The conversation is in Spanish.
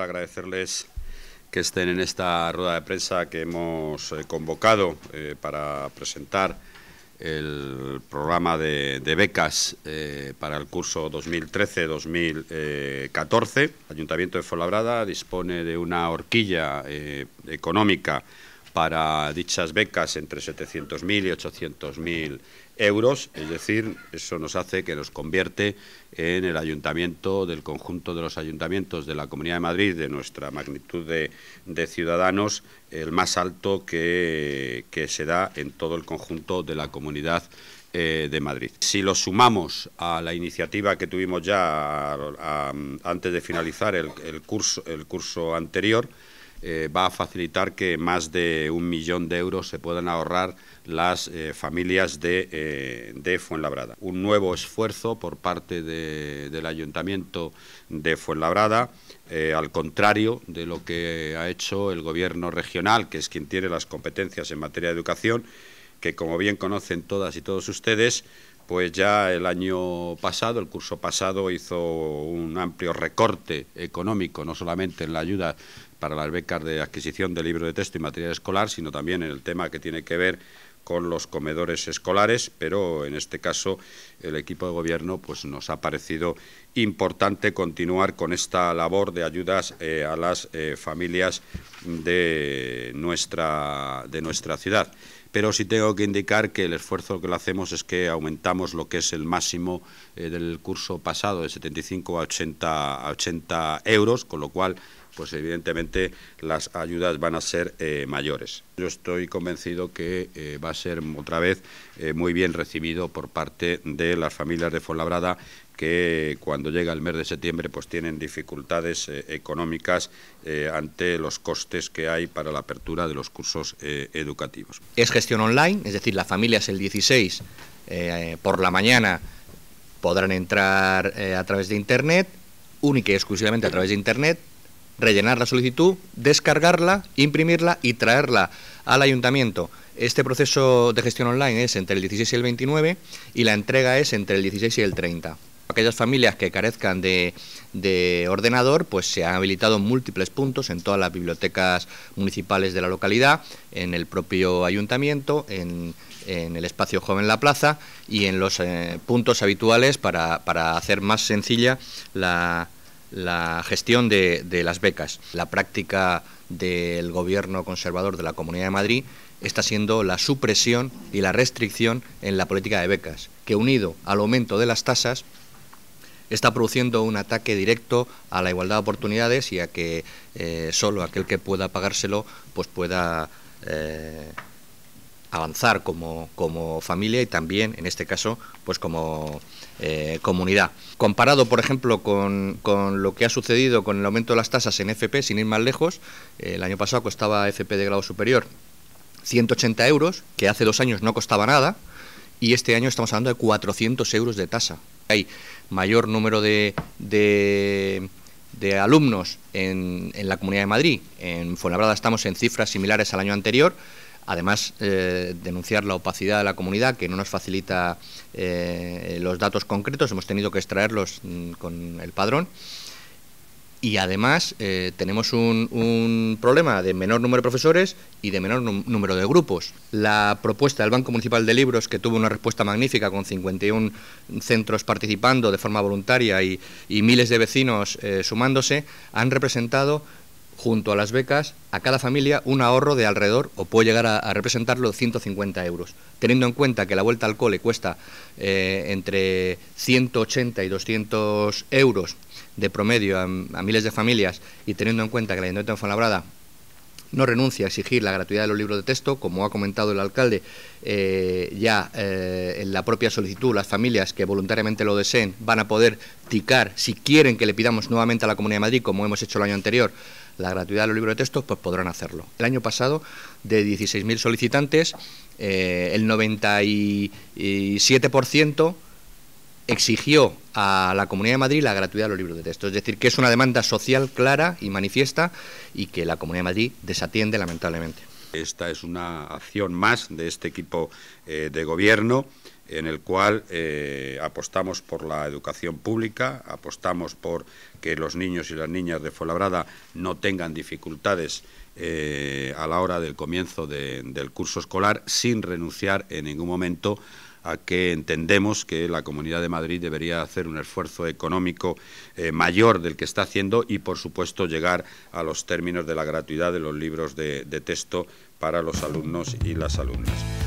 agradecerles que estén en esta rueda de prensa que hemos eh, convocado eh, para presentar el programa de, becas eh, para el curso 2013-2014. Ayuntamiento de Follabrada dispone de una horquilla económica para dichas becas entre 700.000 y 800.000 euros, es decir, eso nos hace que nos convierte en el ayuntamiento del conjunto de los ayuntamientos de la Comunidad de Madrid, de nuestra magnitud de, ciudadanos, el más alto que, se da en todo el conjunto de la Comunidad eh, de Madrid. Si lo sumamos a la iniciativa que tuvimos ya antes de finalizar el curso anterior, eh, va a facilitar que más de un millón de euros se puedan ahorrar las eh, familias eh, de, Fuenlabrada. Un nuevo esfuerzo por parte del Ayuntamiento de Fuenlabrada, al contrario de lo que ha hecho el Gobierno regional, que es quien tiene las competencias en materia de educación, que como bien conocen todas y todos ustedes, pues ya el año pasado, el curso pasado, hizo un amplio recorte económico, no solamente en la ayuda para las becas de adquisición de libro de texto y material escolar, sino también en el tema que tiene que ver con los comedores escolares, pero en este caso el equipo de gobierno pues nos ha parecido importante continuar con esta labor de ayudas eh, a las eh, familias de nuestra, de nuestra ciudad. Pero sí tengo que indicar que el esfuerzo que lo hacemos es que aumentamos lo que es el máximo eh, del curso pasado de 75 a 80, a 80 euros, con lo cual pues evidentemente las ayudas van a ser eh, mayores. Yo estoy convencido que eh, va a ser otra vez eh, muy bien recibido por parte de las familias de Fuenlabrada que cuando llega el mes de septiembre pues tienen dificultades económicas ante los costes que hay para la apertura de los cursos educativos. Es gestión online, es decir, las familias el 16 por la mañana podrán entrar a través de Internet, única y exclusivamente a través de Internet, rellenar la solicitud, descargarla, imprimirla y traerla al ayuntamiento. Este proceso de gestión online es entre el 16 y el 29 y la entrega es entre el 16 y el 30. Aquellas familias que carezcan de, ordenador, pues se han habilitado múltiples puntos en todas las bibliotecas municipales de la localidad, en el propio ayuntamiento, en, el espacio joven La Plaza y en los eh, puntos habituales para, para hacer más sencilla la, la gestión de, las becas. La práctica del gobierno conservador de la Comunidad de Madrid está siendo la supresión y la restricción en la política de becas, que unido al aumento de las tasas está produciendo un ataque directo a la igualdad de oportunidades y a que eh, solo aquel que pueda pagárselo pues pueda eh, avanzar como, como familia y también, en este caso, pues como eh, comunidad. Comparado, por ejemplo, con, lo que ha sucedido con el aumento de las tasas en FP, sin ir más lejos, eh, el año pasado costaba FP de grado superior 180 euros, que hace dos años no costaba nada, y este año estamos hablando de 400 euros de tasa. Hay mayor número de, de alumnos en, en, la Comunidad de Madrid. En Fuenlabrada estamos en cifras similares al año anterior Además, eh, denunciar la opacidad de la comunidad, que no nos facilita eh, los datos concretos, hemos tenido que extraerlos mm, con el padrón. Y además eh, tenemos un, problema de menor número de profesores y de menor número de grupos. La propuesta del Banco Municipal de Libros, que tuvo una respuesta magnífica con 51 centros participando de forma voluntaria y, miles de vecinos sumándose, han representado junto a las becas, a cada familia un ahorro de alrededor, o puede llegar a, representarlo, 150 euros. Teniendo en cuenta que la vuelta al cole cuesta eh, entre 180 y 200 euros de promedio a, miles de familias, y teniendo en cuenta que la Ayuntamiento de Fuenlabrada no renuncia a exigir la gratuidad de los libros de texto, como ha comentado el alcalde, eh, ya eh, en la propia solicitud las familias que voluntariamente lo deseen van a poder ticar, si quieren que le pidamos nuevamente a la Comunidad de Madrid, como hemos hecho el año anterior, la gratuidad de los libros de texto, pues podrán hacerlo. El año pasado, de 16.000 solicitantes, eh, el 97% exigió a la Comunidad de Madrid la gratuidad de los libros de texto. Es decir, que es una demanda social clara y manifiesta y que la Comunidad de Madrid desatiende lamentablemente. Esta es una acción más de este equipo eh, de gobierno en el cual eh, apostamos por la educación pública, apostamos por que los niños y las niñas de Fuenlabrada no tengan dificultades eh, a la hora del comienzo del curso escolar, sin renunciar en ningún momento a que entendemos que la Comunidad de Madrid debería hacer un esfuerzo económico eh, mayor del que está haciendo y, por supuesto, llegar a los términos de la gratuidad de los libros de texto para los alumnos y las alumnas.